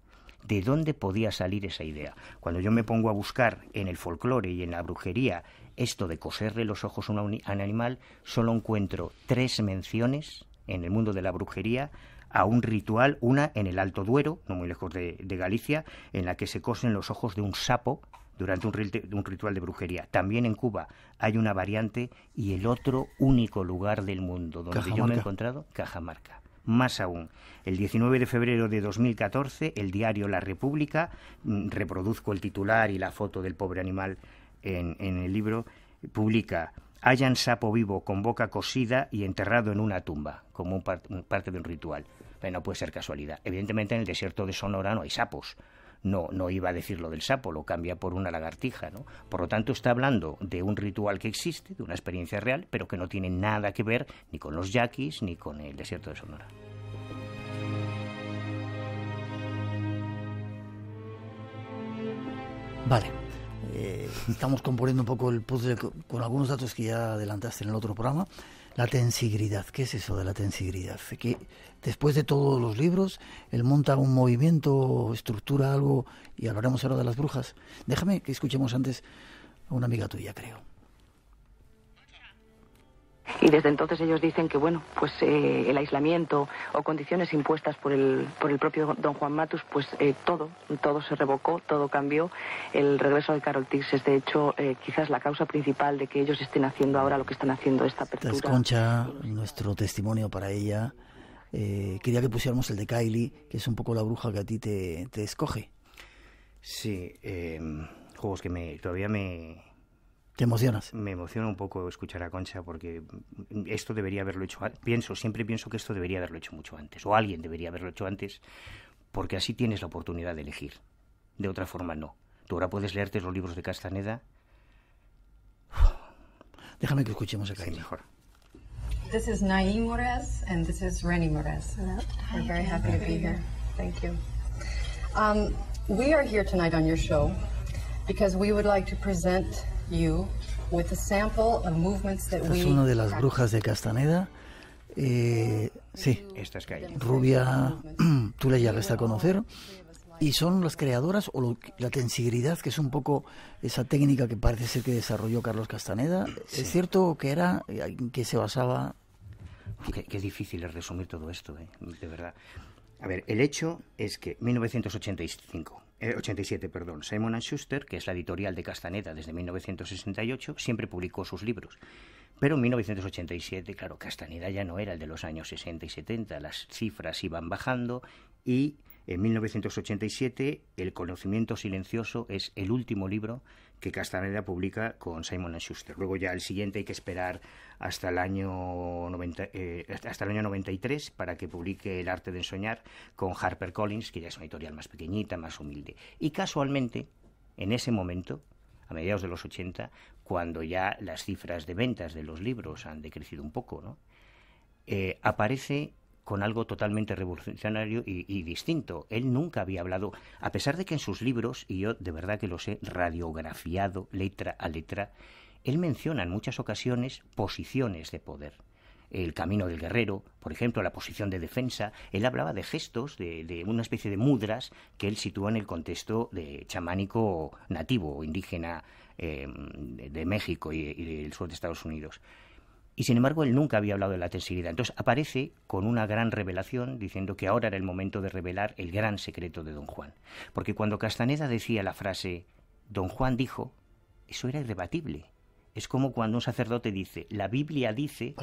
¿De dónde podía salir esa idea? Cuando yo me pongo a buscar en el folclore y en la brujería esto de coserle los ojos a un animal, solo encuentro tres menciones en el mundo de la brujería a un ritual, una en el Alto Duero, no muy lejos de, Galicia, en la que se cosen los ojos de un sapo durante un, ritual de brujería. También en Cuba hay una variante y el otro único lugar del mundo donde yo me he encontrado, Cajamarca. Más aún, el 19 de febrero de 2014, el diario La República, mm, reproduzco el titular y la foto del pobre animal en, en el libro, publica Hayan sapo vivo con boca cosida y enterrado en una tumba, como parte de un ritual. Pero eh, no puede ser casualidad. Evidentemente en el desierto de Sonora no hay sapos. No, no iba a decir lo del sapo, lo cambia por una lagartija. ¿no? Por lo tanto, está hablando de un ritual que existe, de una experiencia real, pero que no tiene nada que ver ni con los yaquis ni con el desierto de Sonora. Vale. Eh, estamos componiendo un poco el puzzle con algunos datos que ya adelantaste en el otro programa. La tensigridad, ¿qué es eso de la tensigridad? Que después de todos los libros, él monta un movimiento, estructura algo, y hablaremos ahora de las brujas. Déjame que escuchemos antes a una amiga tuya, creo. Y desde entonces ellos dicen que, bueno, pues eh, el aislamiento o condiciones impuestas por el, por el propio don Juan Matus, pues eh, todo, todo se revocó, todo cambió. El regreso de Carol Tix es, de hecho, eh, quizás la causa principal de que ellos estén haciendo ahora lo que están haciendo esta apertura. es Concha, nuestro testimonio para ella, quería que pusiéramos el de Kylie, que es un poco la bruja que a ti te, te escoge. Sí, juegos que me, todavía me, te emocionas. Me emociona un poco escuchar a Concha porque esto debería haberlo hecho, pienso, siempre pienso que esto debería haberlo hecho mucho antes, o alguien debería haberlo hecho antes, porque así tienes la oportunidad de elegir. De otra forma no. Tú ahora puedes leerte los libros de Castaneda. Déjame que escuchemos acá. mejor. This is Naim Mores and this is Renny Mores. We're very happy to be here. Thank you. Um, we are here tonight on your show because we would like to present es una de las brujas de Castaneda. Eh, sí, esta Rubia, tú la llegaste a conocer. Y son las creadoras o la tensigridad, que es un poco esa técnica que parece ser que desarrolló Carlos Castaneda. ¿Es cierto que era, eh, que se basaba? Qué, difícil es resumir todo esto, eh, de verdad. A ver, el hecho es que 1985, 87, eh, perdón. Simon Schuster, que es la editorial de Castaneda desde 1968, siempre publicó sus libros. Pero en 1987, claro, Castaneda ya no era el de los años 60 y 70, las cifras iban bajando y en 1987 El conocimiento silencioso es el último libro que Castaneda publica con Simon Schuster. Luego ya el siguiente hay que esperar hasta el año eh, hasta el año 93 para que publique El arte de ensoñar con Harper Collins, que ya es una editorial más pequeñita, más humilde. Y casualmente, en ese momento, a mediados de los 80, cuando ya las cifras de ventas de los libros han decrecido un poco, ¿no? Eh, aparece con algo totalmente revolucionario y, distinto. Él nunca había hablado, a pesar de que en sus libros, y yo de verdad que los he radiografiado letra a letra, él menciona en muchas ocasiones posiciones de poder. El camino del guerrero, por ejemplo, la posición de defensa, él hablaba de gestos, de, una especie de mudras que él sitúa en el contexto de chamánico nativo o indígena eh, de, México y del sur de Estados Unidos. Y sin embargo, él nunca había hablado de la tensibilidad. Entonces aparece con una gran revelación diciendo que ahora era el momento de revelar el gran secreto de Don Juan. Porque cuando Castaneda decía la frase, Don Juan dijo, eso era irrebatible. Es como cuando un sacerdote dice, la Biblia dice,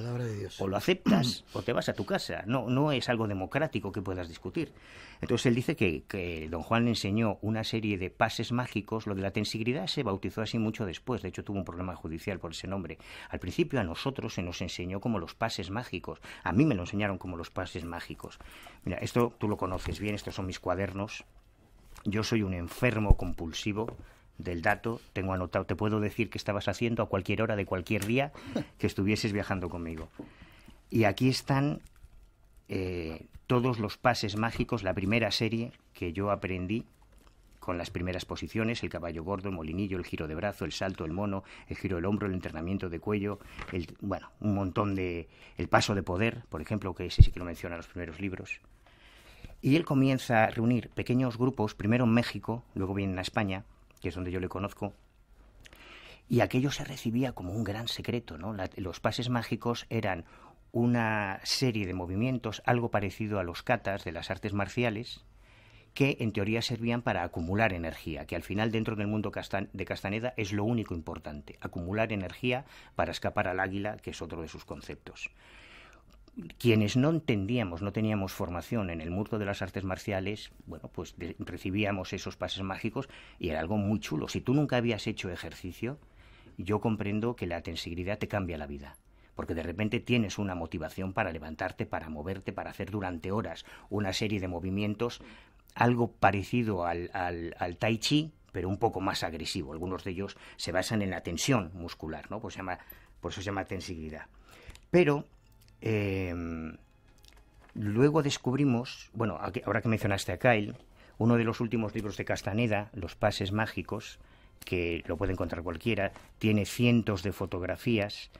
o lo aceptas o te vas a tu casa. No, no es algo democrático que puedas discutir. Entonces él dice que, que don Juan le enseñó una serie de pases mágicos. Lo de la tensigridad se bautizó así mucho después. De hecho, tuvo un problema judicial por ese nombre. Al principio a nosotros se nos enseñó como los pases mágicos. A mí me lo enseñaron como los pases mágicos. Mira, esto tú lo conoces bien, estos son mis cuadernos. Yo soy un enfermo compulsivo del dato, tengo anotado, te puedo decir que estabas haciendo a cualquier hora de cualquier día que estuvieses viajando conmigo. Y aquí están eh, todos los pases mágicos, la primera serie que yo aprendí con las primeras posiciones, el caballo gordo, el molinillo, el giro de brazo, el salto, el mono, el giro del hombro, el entrenamiento de cuello, el, bueno, un montón de... el paso de poder, por ejemplo, que ese sí que lo menciona en los primeros libros. Y él comienza a reunir pequeños grupos, primero en México, luego viene a España, que es donde yo le conozco, y aquello se recibía como un gran secreto, los pases mágicos eran una serie de movimientos, algo parecido a los katas de las artes marciales, que en teoría servían para acumular energía, que al final dentro del mundo de Castaneda es lo único importante, acumular energía para escapar al águila, que es otro de sus conceptos quienes no entendíamos, no teníamos formación en el mundo de las artes marciales, bueno, pues recibíamos esos pases mágicos y era algo muy chulo. Si tú nunca habías hecho ejercicio, yo comprendo que la tensibilidad te cambia la vida. Porque de repente tienes una motivación para levantarte, para moverte, para hacer durante horas una serie de movimientos, algo parecido al, tai chi, pero un poco más agresivo. Algunos de ellos se basan en la tensión muscular, ¿no? llama, por eso se llama tensibilidad. Pero Em, luego descubrimos, bueno, ahora que mencionaste a Kyle, uno de los últimos libros de Castaneda, Los Pases Mágicos, que lo puede encontrar cualquiera, tiene cientos de fotografías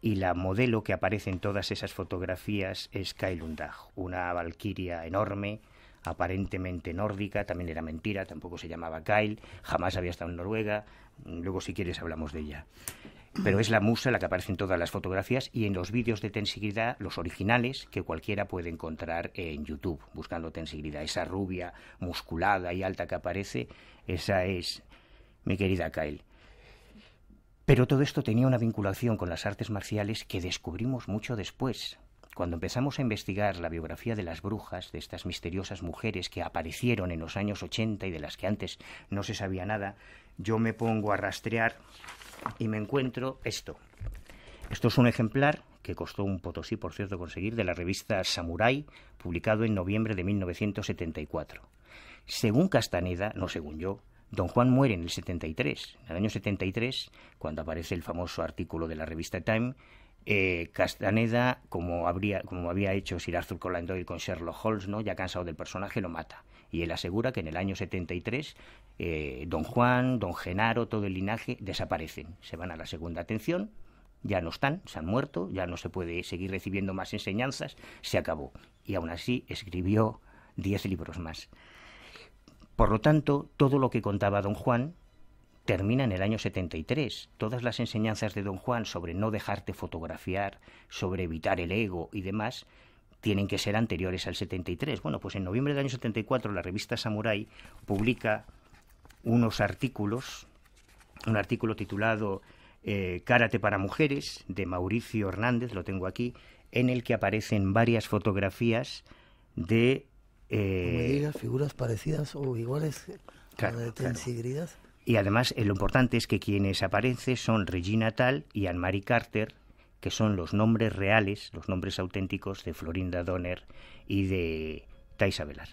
y la modelo que aparece en todas esas fotografías es Kyle Undaj, una valquiria enorme, aparentemente nórdica, también era mentira, tampoco se llamaba Kyle, jamás había estado en Noruega, luego si quieres hablamos de ella pero es la musa la que aparece en todas las fotografías y en los vídeos de Tensigrida, los originales que cualquiera puede encontrar en YouTube buscando Tensigrida. Esa rubia musculada y alta que aparece, esa es mi querida Kyle. Pero todo esto tenía una vinculación con las artes marciales que descubrimos mucho después. Cuando empezamos a investigar la biografía de las brujas, de estas misteriosas mujeres que aparecieron en los años 80 y de las que antes no se sabía nada, yo me pongo a rastrear y me encuentro esto. Esto es un ejemplar que costó un potosí, por cierto, conseguir, de la revista Samurai, publicado en noviembre de 1974. Según Castaneda, no según yo, Don Juan muere en el 73. En el año 73, cuando aparece el famoso artículo de la revista Time, eh, Castaneda, como, habría, como había hecho Sir Arthur Conan Doyle con Sherlock Holmes, ¿no? ya cansado del personaje, lo mata. Y él asegura que en el año 73 eh, don Juan, don Genaro, todo el linaje, desaparecen, se van a la segunda atención, ya no están, se han muerto, ya no se puede seguir recibiendo más enseñanzas, se acabó. Y aún así escribió diez libros más. Por lo tanto, todo lo que contaba don Juan termina en el año 73. Todas las enseñanzas de don Juan sobre no dejarte fotografiar, sobre evitar el ego y demás, tienen que ser anteriores al 73. Bueno, pues en noviembre del año 74 la revista Samurai publica unos artículos, un artículo titulado Cárate eh, para Mujeres, de Mauricio Hernández, lo tengo aquí, en el que aparecen varias fotografías de... Eh, figuras parecidas o iguales claro, Y además eh, lo importante es que quienes aparecen son Regina Tal y Ann marie Carter, que son los nombres reales, los nombres auténticos de Florinda Donner y de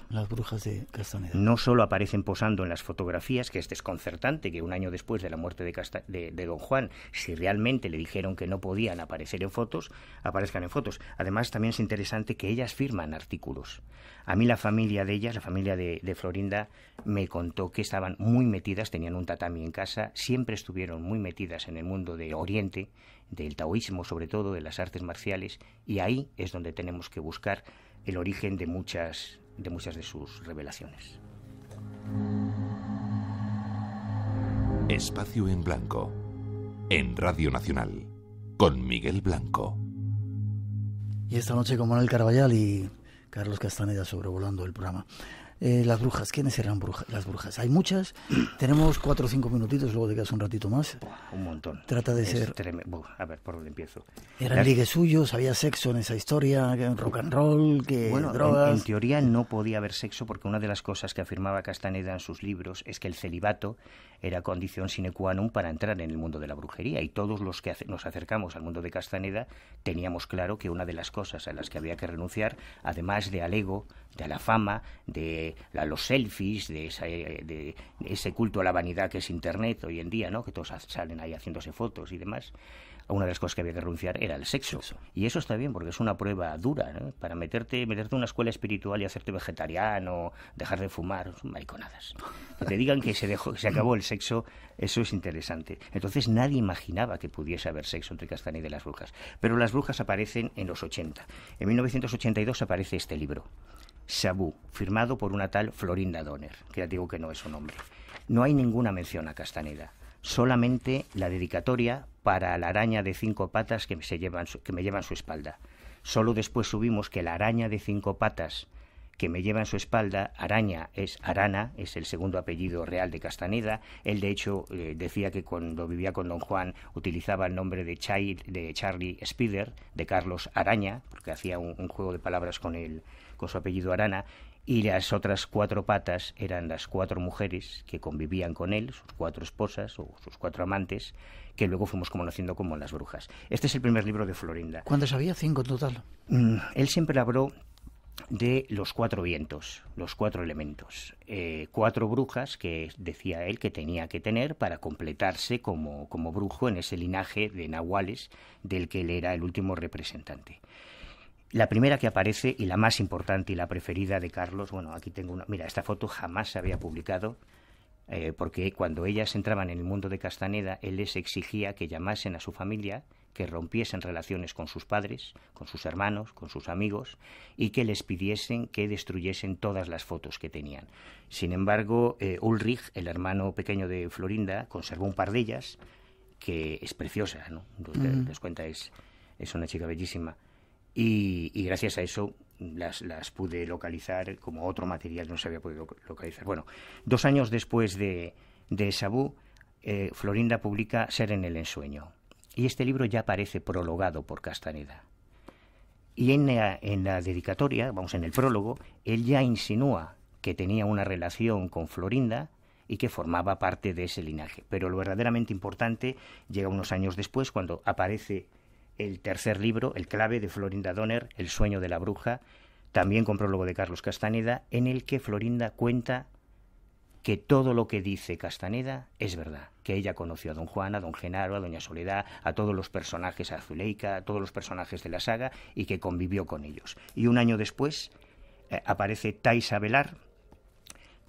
las brujas de Castaneda. No solo aparecen posando en las fotografías, que es desconcertante que un año después de la muerte de, de, Don Juan, si realmente le dijeron que no podían aparecer en fotos, aparezcan en fotos. Además, también es interesante que ellas firman artículos. A mí la familia de ellas, la familia de, de, Florinda, me contó que estaban muy metidas, tenían un tatami en casa, siempre estuvieron muy metidas en el mundo de Oriente, del taoísmo sobre todo, de las artes marciales, y ahí es donde tenemos que buscar el origen de muchas de, muchas de sus revelaciones. Espacio en Blanco, en Radio Nacional, con Miguel Blanco. Y esta noche con Manuel Carballal y Carlos Castaneda sobrevolando el programa. Eh, las brujas, ¿quiénes eran las brujas? Hay muchas. Tenemos cuatro o cinco minutitos, luego te quedas un ratito más. Un montón. Trata de ser. a ver, por dónde empiezo. Eran ligues suyos, había sexo en esa historia, rock and roll, que drogas. En, teoría no podía haber sexo porque una de las cosas que afirmaba Castaneda en sus libros es que el celibato era condición sine qua non para entrar en el mundo de la brujería y todos los que nos acercamos al mundo de Castaneda teníamos claro que una de las cosas a las que había que renunciar, además de al ego, de la fama, de los selfies, eh, de, ese culto a la vanidad que es Internet hoy en día, ¿no? que todos salen ahí haciéndose fotos y demás, una de las cosas que había que renunciar era el sexo. Y eso está bien, porque es una prueba dura. ¿eh? Para meterte, meterte en una escuela espiritual y hacerte vegetariano, dejar de fumar, son mariconadas. Que te digan que se, dejó, que se acabó el sexo, eso es interesante. Entonces nadie imaginaba que pudiese haber sexo entre Castaneda y las brujas. Pero las brujas aparecen en los 80. En 1982 aparece este libro, Sabu, firmado por una tal Florinda Donner, que ya digo que no es su nombre. No hay ninguna mención a Castaneda, solamente la dedicatoria para la araña de cinco patas que me, llevan que me lleva en su espalda. Solo después subimos que la araña de cinco patas que me lleva en su espalda, araña es Arana, es el segundo apellido real de Castaneda. Él, de hecho, eh, decía que cuando vivía con don Juan utilizaba el nombre de, Charlie Spider, de Carlos Araña, porque hacía un, juego de palabras con él, con su apellido Arana, y las otras cuatro patas eran las cuatro mujeres que convivían con él, sus cuatro esposas o sus cuatro amantes, que luego fuimos conociendo como las brujas. Este es el primer libro de Florinda. ¿Cuántas sabía Cinco en total. Mm, él siempre habló de los cuatro vientos, los cuatro elementos, eh, cuatro brujas que decía él que tenía que tener para completarse como, como brujo en ese linaje de nahuales del que él era el último representante. La primera que aparece y la más importante y la preferida de Carlos, bueno, aquí tengo una, mira, esta foto jamás se había publicado, eh, porque cuando ellas entraban en el mundo de Castaneda, él les exigía que llamasen a su familia, que rompiesen relaciones con sus padres, con sus hermanos, con sus amigos, y que les pidiesen que destruyesen todas las fotos que tenían. Sin embargo, eh, Ulrich, el hermano pequeño de Florinda, conservó un par de ellas, que es preciosa, ¿no? Mm. cuenta, es, es una chica bellísima y, gracias a eso las, pude localizar como otro material no se había podido localizar. Bueno, dos años después de, de Sabú, eh, Florinda publica Ser en el ensueño. Y este libro ya aparece prologado por Castaneda. Y en en la dedicatoria, vamos, en el prólogo, él ya insinúa que tenía una relación con Florinda, y que formaba parte de ese linaje. Pero lo verdaderamente importante llega unos años después cuando aparece el tercer libro, El clave de Florinda Donner, El sueño de la bruja, también con prólogo de Carlos Castaneda, en el que Florinda cuenta que todo lo que dice Castaneda es verdad, que ella conoció a don Juan, a don Genaro, a doña Soledad, a todos los personajes, a Zuleika, a todos los personajes de la saga y que convivió con ellos. Y un año después eh, aparece Taisa Velar,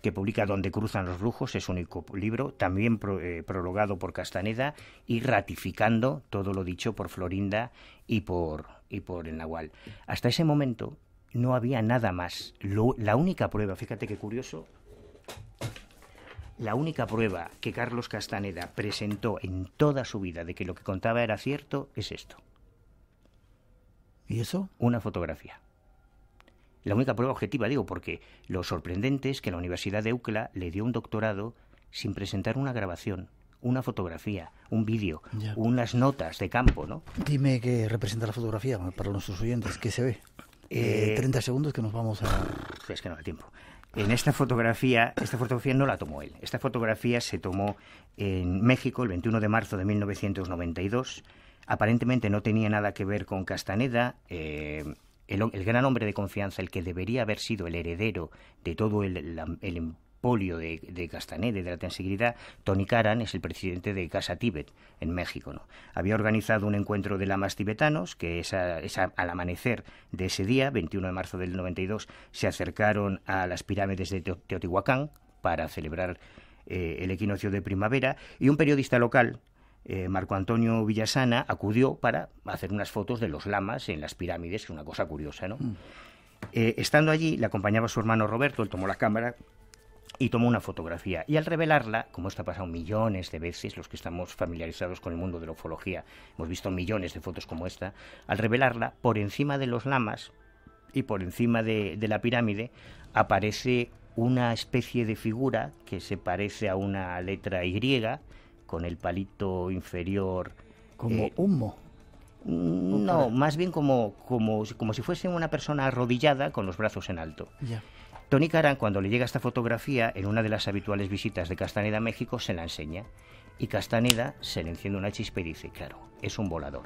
que publica Donde cruzan los brujos, es único libro, también eh, prologado por Castaneda y ratificando todo lo dicho por Florinda y por, y por el Nahual. Hasta ese momento no había nada más. la única prueba, fíjate qué curioso, la única prueba que Carlos Castaneda presentó en toda su vida de que lo que contaba era cierto es esto. ¿Y eso? Una fotografía. La única prueba objetiva, digo, porque lo sorprendente es que la Universidad de Eucla le dio un doctorado sin presentar una grabación, una fotografía, un vídeo, unas notas de campo, ¿no? Dime qué representa la fotografía para nuestros oyentes, ¿qué se ve? 30 eh, eh, segundos que nos vamos a... Es que no hay tiempo. En esta fotografía, esta fotografía no la tomó él. Esta fotografía se tomó en México el 21 de marzo de 1992. Aparentemente no tenía nada que ver con Castaneda. Eh, el, gran hombre de confianza, el que debería haber sido el heredero de todo el, el, de, de Castaneda de la Tenseguridad, Tony Karan es el presidente de Casa Tíbet en México. ¿no? Había organizado un encuentro de lamas tibetanos que es al amanecer de ese día, 21 de marzo del 92, se acercaron a las pirámides de Teotihuacán para celebrar eh, el equinoccio de primavera y un periodista local, eh, Marco Antonio Villasana acudió para hacer unas fotos de los lamas en las pirámides, que es una cosa curiosa, ¿no? Mm. Eh, estando allí, le acompañaba su hermano Roberto, él tomó la cámara y tomó una fotografía. Y al revelarla, como esto ha pasado millones de veces, los que estamos familiarizados con el mundo de la ufología, hemos visto millones de fotos como esta, al revelarla, por encima de los lamas y por encima de, de la pirámide, aparece una especie de figura que se parece a una letra Y, con el palito inferior. Como eh, humo. Mm, no, más bien como, como, si fuese una persona arrodillada con los brazos en alto. Tony Caran cuando le llega esta fotografía, en una de las habituales visitas de Castaneda a México, se la enseña. Y Castaneda se le enciende una chispa y dice, claro, es un volador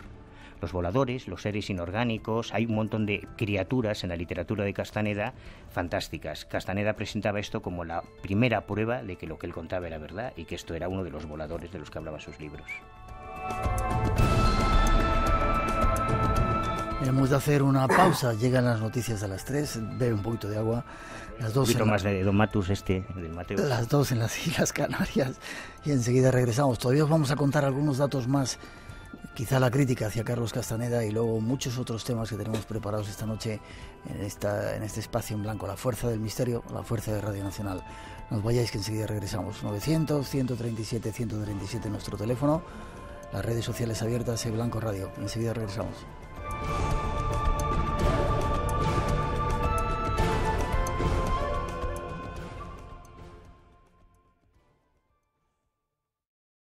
los voladores, los seres inorgánicos, hay un montón de criaturas en la literatura de Castaneda fantásticas. Castaneda presentaba esto como la primera prueba de que lo que él contaba era verdad y que esto era uno de los voladores de los que hablaba sus libros. Hemos de hacer una pausa, llegan las noticias a las 3, bebe un poquito de agua. Las dos un poquito más de Don Matus este, Mateo. Las dos en las Islas Canarias y enseguida regresamos. Todavía os vamos a contar algunos datos más quizá la crítica hacia Carlos Castaneda y luego muchos otros temas que tenemos preparados esta noche en, esta, en este espacio en blanco, la fuerza del misterio, la fuerza de Radio Nacional. Nos vayáis que enseguida regresamos. 900, 137, 137 nuestro teléfono, las redes sociales abiertas y eh, Blanco Radio. Enseguida regresamos.